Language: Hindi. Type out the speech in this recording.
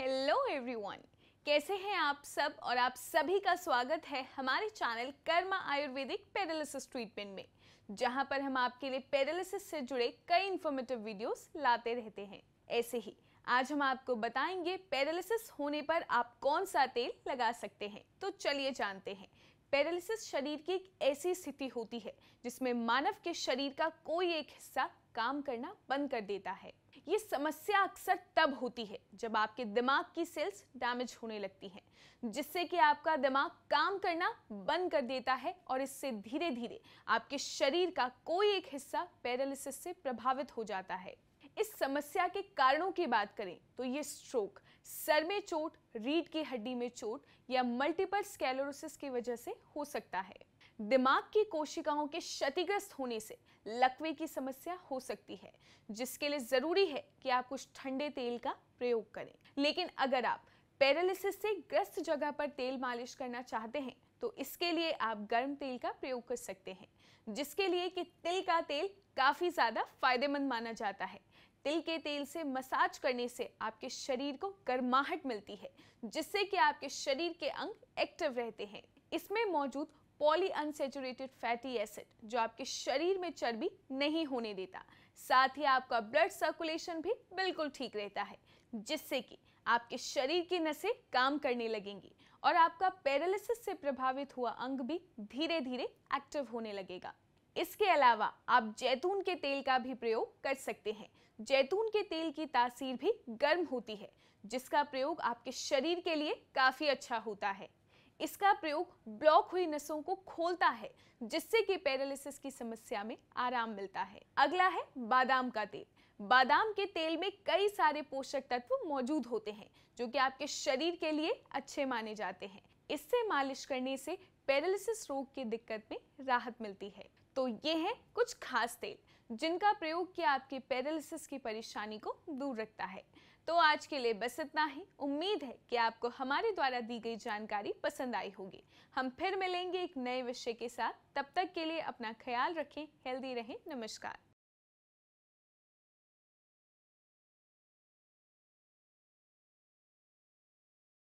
हेलो एवरीवन कैसे हैं आप सब और आप सभी का स्वागत है हमारे channel Karma ayurvedic paralysis treatment में जहां पर हम आपके लिए पेरालिसिस से जुड़े कई इन्फॉर्मेटिव वीडियोस लाते रहते हैं ऐसे ही आज हम आपको बताएंगे पेरालिसिस होने पर आप कौन सा तेल लगा सकते हैं तो चलिए जानते हैं पैरालिसिस शरीर की एक ऐसी स्थिति होती है जिसमें मानव के शरीर का कोई एक हिस्सा काम करना बंद कर देता है ये समस्या अक्सर तब होती है जब आपके दिमाग की सेल्स डैमेज होने लगती हैं जिससे कि आपका दिमाग काम करना बंद कर देता है और इससे धीरे धीरे आपके शरीर का कोई एक हिस्सा पैरालिसिस से प्रभावित हो जाता है इस समस्या के कारणों की बात करें तो ये स्ट्रोक सर में चोट रीढ़ की हड्डी में चोट या मल्टीपल स्केलोरोसिस की वजह से हो सकता है दिमाग की कोशिकाओं के क्षतिग्रस्त होने से लकवे की समस्या हो सकती है जिसके लिए ज़रूरी है कि आप कुछ ठंडे तेल का प्रयोग करें लेकिन अगर आप पैरालिसिस से ग्रस्त जगह पर तेल मालिश करना चाहते हैं तो इसके लिए आप गर्म तेल का प्रयोग कर सकते हैं जिसके लिए कि तिल का तेल काफ़ी ज़्यादा फायदेमंद माना जाता है तिल के तेल से मसाज करने से आपके शरीर को गर्माहट मिलती है जिससे कि आपके शरीर के अंग एक्टिव रहते हैं इसमें मौजूद पॉलीअनसेचुरेटेड फैटी एसिड जो आपके शरीर में चर्बी नहीं होने देता साथ ही आपका ब्लड सर्कुलेशन भी बिल्कुल ठीक रहता है जिससे कि आपके शरीर की नसें काम करने लगेंगी और आपका पैरालिसिस से प्रभावित हुआ अंग भी धीरे धीरे एक्टिव होने लगेगा इसके अलावा आप जैतून के तेल का भी प्रयोग कर सकते हैं जैतून के तेल की तासीर भी गर्म होती है जिसका प्रयोग आपके शरीर के लिए काफ़ी अच्छा होता है इसका प्रयोग ब्लॉक हुई नसों को खोलता है जिससे कि पैरालिसिस की समस्या में आराम मिलता है अगला है बादाम का तेल बादाम के तेल में कई सारे पोषक तत्व मौजूद होते हैं जो कि आपके शरीर के लिए अच्छे माने जाते हैं इससे मालिश करने से पैरालिसिस रोग की दिक्कत में राहत मिलती है तो ये हैं कुछ खास तेल जिनका प्रयोग किया आपकी पैरालिसिस की परेशानी को दूर रखता है तो आज के लिए बस इतना ही उम्मीद है कि आपको हमारे द्वारा दी गई जानकारी पसंद आई होगी हम फिर मिलेंगे एक नए विषय के साथ तब तक के लिए अपना ख्याल रखें हेल्दी रहें नमस्कार